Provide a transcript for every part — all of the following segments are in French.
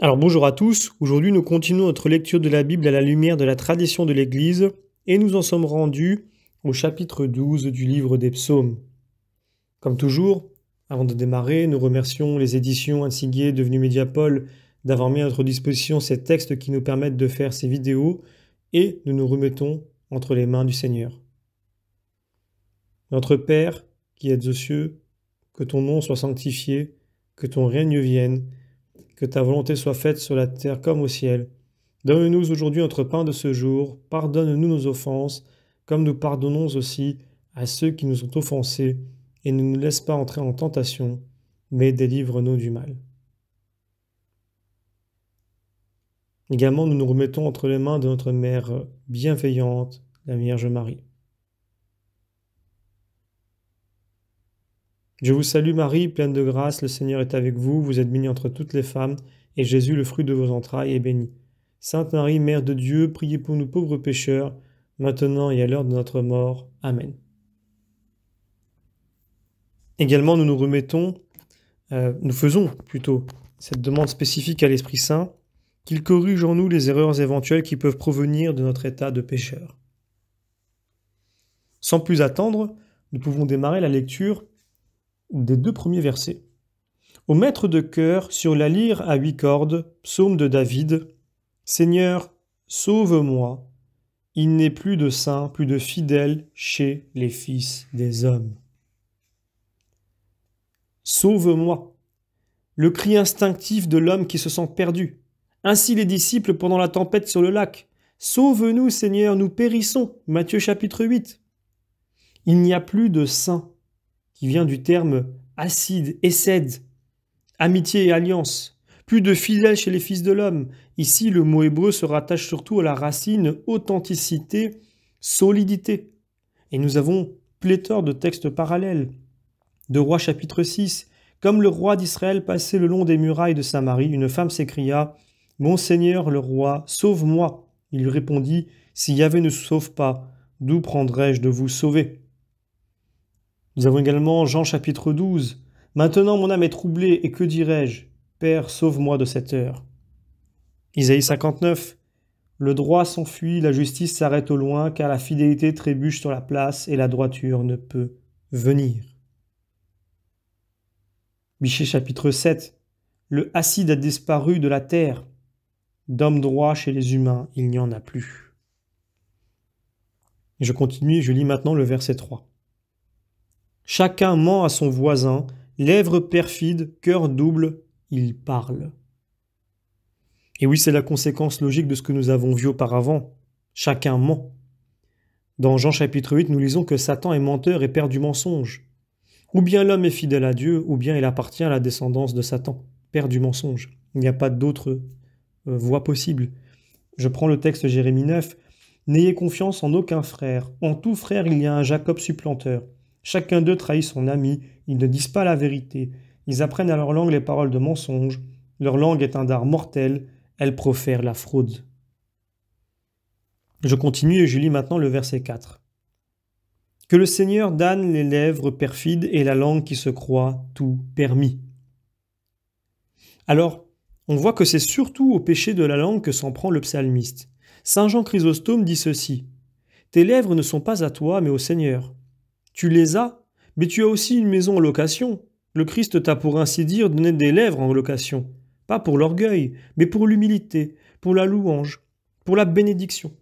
Alors bonjour à tous, aujourd'hui nous continuons notre lecture de la Bible à la lumière de la tradition de l'Église et nous en sommes rendus au chapitre 12 du livre des psaumes. Comme toujours, avant de démarrer, nous remercions les éditions Insiguier devenues Mediapol d'avoir mis à notre disposition ces textes qui nous permettent de faire ces vidéos et nous nous remettons entre les mains du Seigneur. Notre Père qui êtes aux cieux, que ton nom soit sanctifié, que ton règne vienne que ta volonté soit faite sur la terre comme au ciel. Donne-nous aujourd'hui notre pain de ce jour, pardonne-nous nos offenses, comme nous pardonnons aussi à ceux qui nous ont offensés, et ne nous laisse pas entrer en tentation, mais délivre-nous du mal. Également, nous nous remettons entre les mains de notre Mère bienveillante, la Vierge Marie. Je vous salue Marie, pleine de grâce, le Seigneur est avec vous, vous êtes bénie entre toutes les femmes, et Jésus, le fruit de vos entrailles, est béni. Sainte Marie, Mère de Dieu, priez pour nous pauvres pécheurs, maintenant et à l'heure de notre mort. Amen. Également, nous nous remettons, euh, nous faisons plutôt cette demande spécifique à l'Esprit Saint, qu'il corrige en nous les erreurs éventuelles qui peuvent provenir de notre état de pécheur. Sans plus attendre, nous pouvons démarrer la lecture des deux premiers versets. Au maître de cœur, sur la lyre à huit cordes, psaume de David, Seigneur, sauve-moi, il n'est plus de saint, plus de fidèles chez les fils des hommes. Sauve-moi, le cri instinctif de l'homme qui se sent perdu. Ainsi les disciples pendant la tempête sur le lac. Sauve-nous, Seigneur, nous périssons. Matthieu chapitre 8. Il n'y a plus de saints qui vient du terme acide, cède, amitié et alliance. Plus de fidèles chez les fils de l'homme. Ici, le mot hébreu se rattache surtout à la racine authenticité, solidité. Et nous avons pléthore de textes parallèles. De Roi chapitre 6. Comme le roi d'Israël passait le long des murailles de Samarie, une femme s'écria Mon Seigneur le roi, sauve-moi. Il lui répondit Si Yahvé ne sauve pas, d'où prendrais je de vous sauver nous avons également Jean chapitre 12. Maintenant mon âme est troublée, et que dirais-je Père, sauve-moi de cette heure. Isaïe 59. Le droit s'enfuit, la justice s'arrête au loin, car la fidélité trébuche sur la place et la droiture ne peut venir. Bichet chapitre 7. Le acide a disparu de la terre. D'hommes droit chez les humains, il n'y en a plus. je continue, je lis maintenant le verset 3. Chacun ment à son voisin, lèvres perfides, cœur double, il parle. Et oui, c'est la conséquence logique de ce que nous avons vu auparavant. Chacun ment. Dans Jean chapitre 8, nous lisons que Satan est menteur et père du mensonge. Ou bien l'homme est fidèle à Dieu, ou bien il appartient à la descendance de Satan, père du mensonge. Il n'y a pas d'autre euh, voie possible. Je prends le texte Jérémie 9. N'ayez confiance en aucun frère. En tout frère, il y a un Jacob supplanteur. Chacun d'eux trahit son ami, ils ne disent pas la vérité, ils apprennent à leur langue les paroles de mensonge, leur langue est un dard mortel, elle profère la fraude. Je continue et je lis maintenant le verset 4. Que le Seigneur donne les lèvres perfides et la langue qui se croit tout permis. Alors, on voit que c'est surtout au péché de la langue que s'en prend le psalmiste. Saint Jean Chrysostome dit ceci Tes lèvres ne sont pas à toi, mais au Seigneur tu les as, mais tu as aussi une maison en location. Le Christ t'a pour ainsi dire donné des lèvres en location, pas pour l'orgueil, mais pour l'humilité, pour la louange, pour la bénédiction.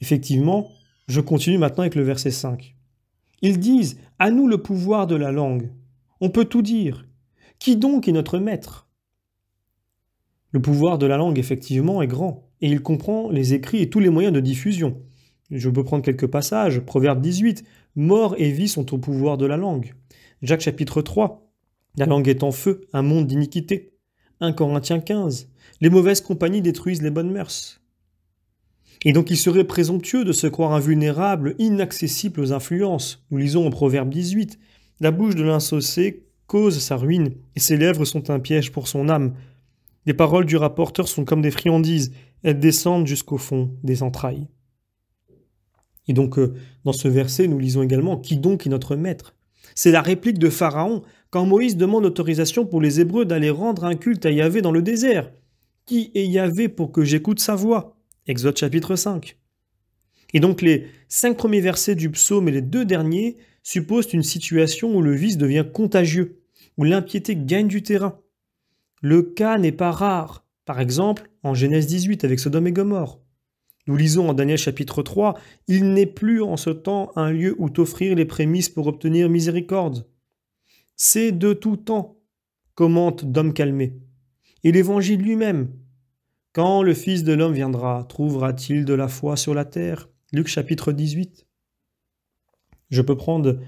Effectivement, je continue maintenant avec le verset 5. Ils disent À nous le pouvoir de la langue. On peut tout dire. Qui donc est notre maître Le pouvoir de la langue, effectivement, est grand, et il comprend les écrits et tous les moyens de diffusion. Je peux prendre quelques passages. Proverbe 18. Mort et vie sont au pouvoir de la langue. Jacques chapitre 3. La langue est en feu, un monde d'iniquité. 1 Corinthiens 15. Les mauvaises compagnies détruisent les bonnes mœurs. Et donc il serait présomptueux de se croire invulnérable, inaccessible aux influences. Nous lisons au Proverbe 18. La bouche de l'insaucé cause sa ruine, et ses lèvres sont un piège pour son âme. Les paroles du rapporteur sont comme des friandises, elles descendent jusqu'au fond des entrailles. Et donc, euh, dans ce verset, nous lisons également Qui donc est notre maître C'est la réplique de Pharaon quand Moïse demande autorisation pour les Hébreux d'aller rendre un culte à Yahvé dans le désert. Qui est Yahvé pour que j'écoute sa voix Exode chapitre 5. Et donc, les cinq premiers versets du psaume et les deux derniers supposent une situation où le vice devient contagieux, où l'impiété gagne du terrain. Le cas n'est pas rare, par exemple en Genèse 18 avec Sodome et Gomorre. Nous lisons en Daniel chapitre 3, Il n'est plus en ce temps un lieu où t'offrir les prémices pour obtenir miséricorde. C'est de tout temps, commente d'homme Calmé. Et l'Évangile lui-même. Quand le Fils de l'homme viendra, trouvera-t-il de la foi sur la terre Luc chapitre 18. Je peux prendre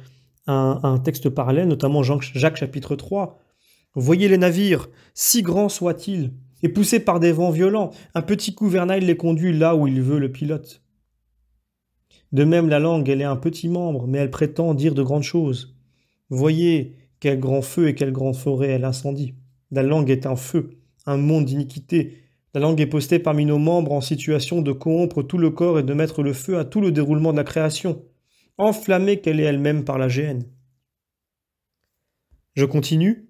un, texte parallèle, notamment Jacques chapitre 3. Voyez les navires, si grands soient-ils, et poussé par des vents violents, un petit gouvernail les conduit là où il veut le pilote. De même, la langue, elle est un petit membre, mais elle prétend dire de grandes choses. Voyez quel grand feu et quelle grande forêt elle incendie. La langue est un feu, un monde d'iniquité. La langue est postée parmi nos membres en situation de corrompre tout le corps et de mettre le feu à tout le déroulement de la création, enflammée qu'elle est elle-même par la gêne. Je continue,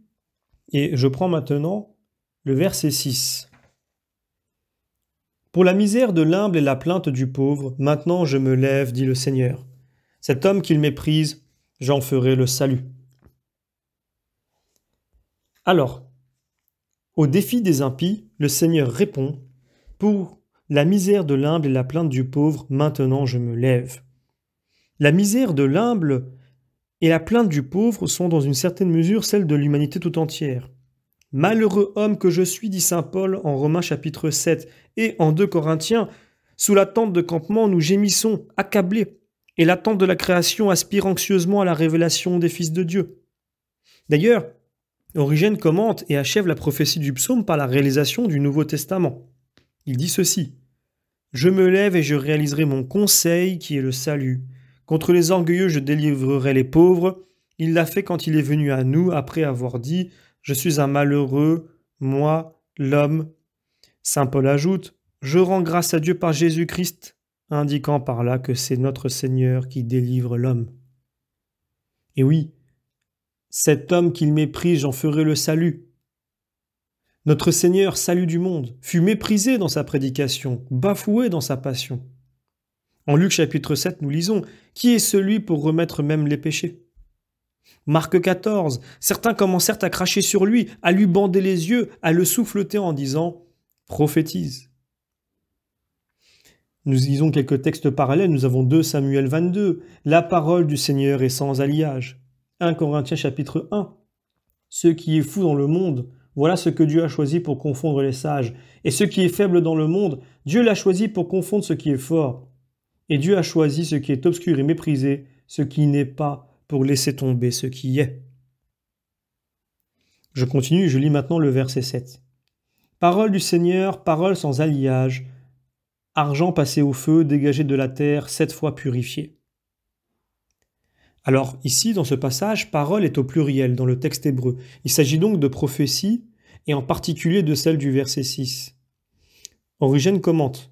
et je prends maintenant le verset 6. Pour la misère de l'humble et la plainte du pauvre, maintenant je me lève, dit le Seigneur. Cet homme qu'il méprise, j'en ferai le salut. Alors, au défi des impies, le Seigneur répond Pour la misère de l'humble et la plainte du pauvre, maintenant je me lève. La misère de l'humble et la plainte du pauvre sont dans une certaine mesure celles de l'humanité tout entière. Malheureux homme que je suis, dit saint Paul en Romains chapitre 7 et en 2 Corinthiens, sous la tente de campement, nous gémissons, accablés, et l'attente de la création aspire anxieusement à la révélation des fils de Dieu. D'ailleurs, Origène commente et achève la prophétie du psaume par la réalisation du Nouveau Testament. Il dit ceci Je me lève et je réaliserai mon conseil qui est le salut. Contre les orgueilleux, je délivrerai les pauvres. Il l'a fait quand il est venu à nous après avoir dit je suis un malheureux, moi, l'homme. Saint Paul ajoute Je rends grâce à Dieu par Jésus-Christ, indiquant par là que c'est notre Seigneur qui délivre l'homme. Et oui, cet homme qu'il méprise, j'en ferai le salut. Notre Seigneur, salut du monde, fut méprisé dans sa prédication, bafoué dans sa passion. En Luc chapitre 7, nous lisons Qui est celui pour remettre même les péchés Marc 14, certains commencèrent à cracher sur lui, à lui bander les yeux, à le souffleter en disant prophétise. Nous lisons quelques textes parallèles, nous avons 2 Samuel 22, la parole du Seigneur est sans alliage. 1 Corinthiens chapitre 1, ce qui est fou dans le monde, voilà ce que Dieu a choisi pour confondre les sages, et ce qui est faible dans le monde, Dieu l'a choisi pour confondre ce qui est fort. Et Dieu a choisi ce qui est obscur et méprisé, ce qui n'est pas pour laisser tomber ce qui est. Je continue, je lis maintenant le verset 7. Parole du Seigneur, parole sans alliage, argent passé au feu, dégagé de la terre, sept fois purifié. Alors ici, dans ce passage, parole est au pluriel dans le texte hébreu. Il s'agit donc de prophéties, et en particulier de celle du verset 6. Origène commente.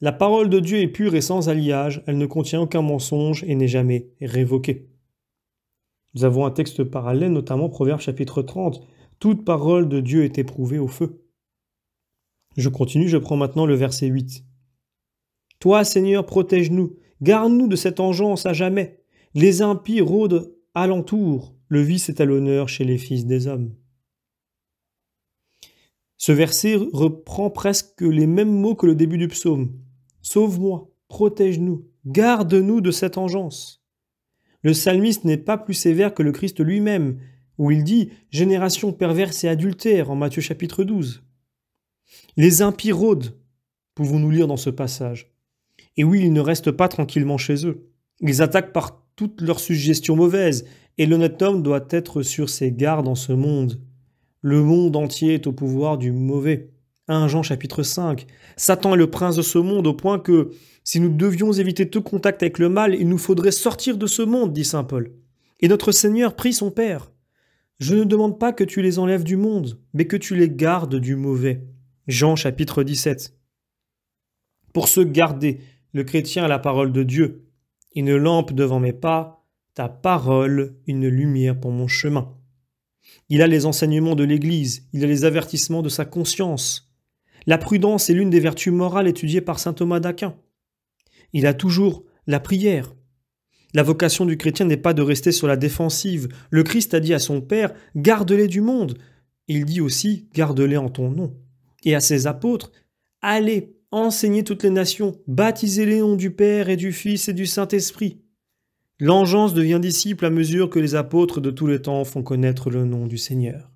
La parole de Dieu est pure et sans alliage, elle ne contient aucun mensonge et n'est jamais révoquée. Nous avons un texte parallèle, notamment Proverbe chapitre 30. Toute parole de Dieu est éprouvée au feu. Je continue, je prends maintenant le verset 8. Toi, Seigneur, protège-nous, garde-nous de cette engeance à jamais. Les impies rôdent alentour, le vice est à l'honneur chez les fils des hommes. Ce verset reprend presque les mêmes mots que le début du psaume. Sauve-moi, protège-nous, garde-nous de cette engeance le psalmiste n'est pas plus sévère que le Christ lui-même, où il dit Génération perverse et adultère en Matthieu chapitre 12. Les impies rôdent, pouvons-nous lire dans ce passage. Et oui, ils ne restent pas tranquillement chez eux. Ils attaquent par toutes leurs suggestions mauvaises, et l'honnête homme doit être sur ses gardes en ce monde. Le monde entier est au pouvoir du mauvais. Jean chapitre 5. Satan est le prince de ce monde au point que si nous devions éviter tout contact avec le mal, il nous faudrait sortir de ce monde, dit Saint Paul. Et notre Seigneur prie son Père. Je ne demande pas que tu les enlèves du monde, mais que tu les gardes du mauvais. Jean chapitre 17. Pour se garder, le chrétien a la parole de Dieu. Une lampe devant mes pas, ta parole, une lumière pour mon chemin. Il a les enseignements de l'Église, il a les avertissements de sa conscience, la prudence est l'une des vertus morales étudiées par saint Thomas d'Aquin. Il a toujours la prière. La vocation du chrétien n'est pas de rester sur la défensive. Le Christ a dit à son Père, garde-les du monde. Il dit aussi, garde-les en ton nom. Et à ses apôtres, allez, enseignez toutes les nations, baptisez les noms du Père et du Fils et du Saint-Esprit. L'engeance devient disciple à mesure que les apôtres de tous les temps font connaître le nom du Seigneur.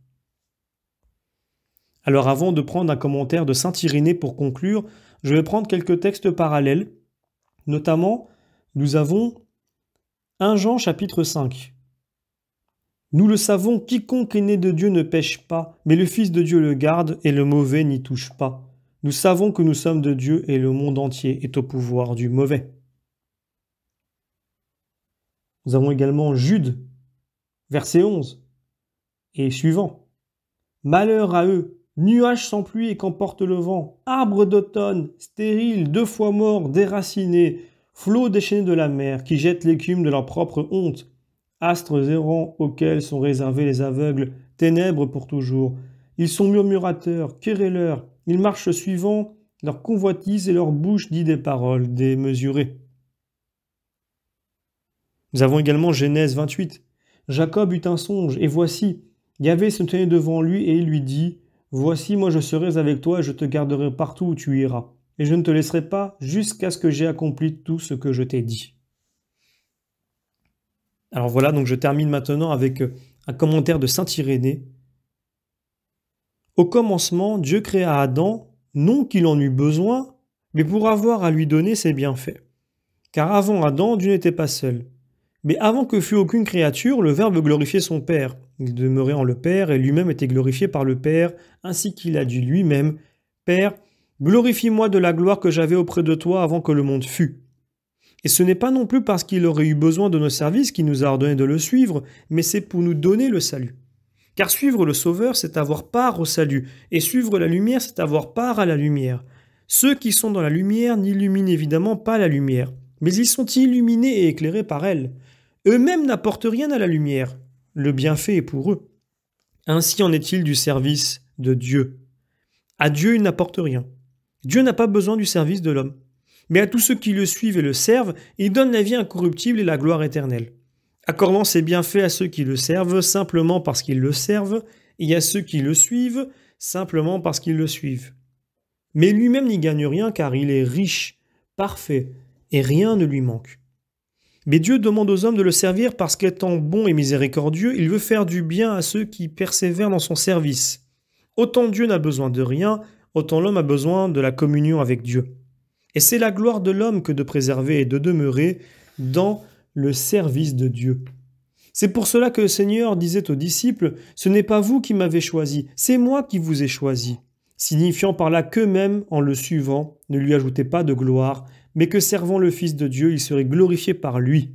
Alors avant de prendre un commentaire de Saint Irénée pour conclure, je vais prendre quelques textes parallèles. Notamment, nous avons 1 Jean chapitre 5. Nous le savons, quiconque est né de Dieu ne pêche pas, mais le Fils de Dieu le garde et le mauvais n'y touche pas. Nous savons que nous sommes de Dieu et le monde entier est au pouvoir du mauvais. Nous avons également Jude, verset 11 et suivant. Malheur à eux Nuages sans pluie et qu'emporte le vent, arbres d'automne, stériles, deux fois morts, déracinés, flots déchaînés de la mer qui jettent l'écume de leur propre honte, astres errants auxquels sont réservés les aveugles, ténèbres pour toujours. Ils sont murmurateurs, querelleurs, ils marchent suivant leur convoitise et leur bouche dit des paroles démesurées. Nous avons également Genèse 28. Jacob eut un songe, et voici, Yahvé se tenait devant lui et il lui dit Voici, moi je serai avec toi et je te garderai partout où tu iras, et je ne te laisserai pas jusqu'à ce que j'ai accompli tout ce que je t'ai dit. Alors voilà, donc je termine maintenant avec euh, un commentaire de Saint Irénée. Au commencement, Dieu créa Adam, non qu'il en eût besoin, mais pour avoir à lui donner ses bienfaits. Car avant Adam, Dieu n'était pas seul. Mais avant que fût aucune créature, le Verbe glorifiait son Père. Il demeurait en le Père et lui-même était glorifié par le Père, ainsi qu'il a dit lui-même Père, glorifie-moi de la gloire que j'avais auprès de toi avant que le monde fût. Et ce n'est pas non plus parce qu'il aurait eu besoin de nos services qu'il nous a ordonné de le suivre, mais c'est pour nous donner le salut. Car suivre le Sauveur, c'est avoir part au salut, et suivre la lumière, c'est avoir part à la lumière. Ceux qui sont dans la lumière n'illuminent évidemment pas la lumière, mais ils sont illuminés et éclairés par elle eux-mêmes n'apportent rien à la lumière. Le bienfait est pour eux. Ainsi en est-il du service de Dieu. À Dieu, il n'apporte rien. Dieu n'a pas besoin du service de l'homme. Mais à tous ceux qui le suivent et le servent, il donne la vie incorruptible et la gloire éternelle. Accordant ses bienfaits à ceux qui le servent simplement parce qu'ils le servent, et à ceux qui le suivent simplement parce qu'ils le suivent. Mais lui-même n'y gagne rien car il est riche, parfait, et rien ne lui manque. Mais Dieu demande aux hommes de le servir parce qu'étant bon et miséricordieux, il veut faire du bien à ceux qui persévèrent dans son service. Autant Dieu n'a besoin de rien, autant l'homme a besoin de la communion avec Dieu. Et c'est la gloire de l'homme que de préserver et de demeurer dans le service de Dieu. C'est pour cela que le Seigneur disait aux disciples, Ce n'est pas vous qui m'avez choisi, c'est moi qui vous ai choisi signifiant par là qu'eux-mêmes, en le suivant, ne lui ajoutaient pas de gloire, mais que servant le Fils de Dieu, ils seraient glorifiés par lui.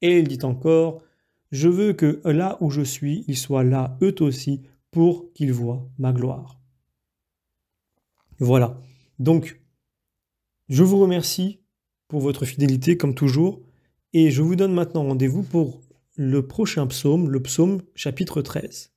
Et il dit encore, Je veux que là où je suis, ils soient là, eux aussi, pour qu'ils voient ma gloire. Voilà. Donc, je vous remercie pour votre fidélité, comme toujours, et je vous donne maintenant rendez-vous pour le prochain psaume, le psaume chapitre 13.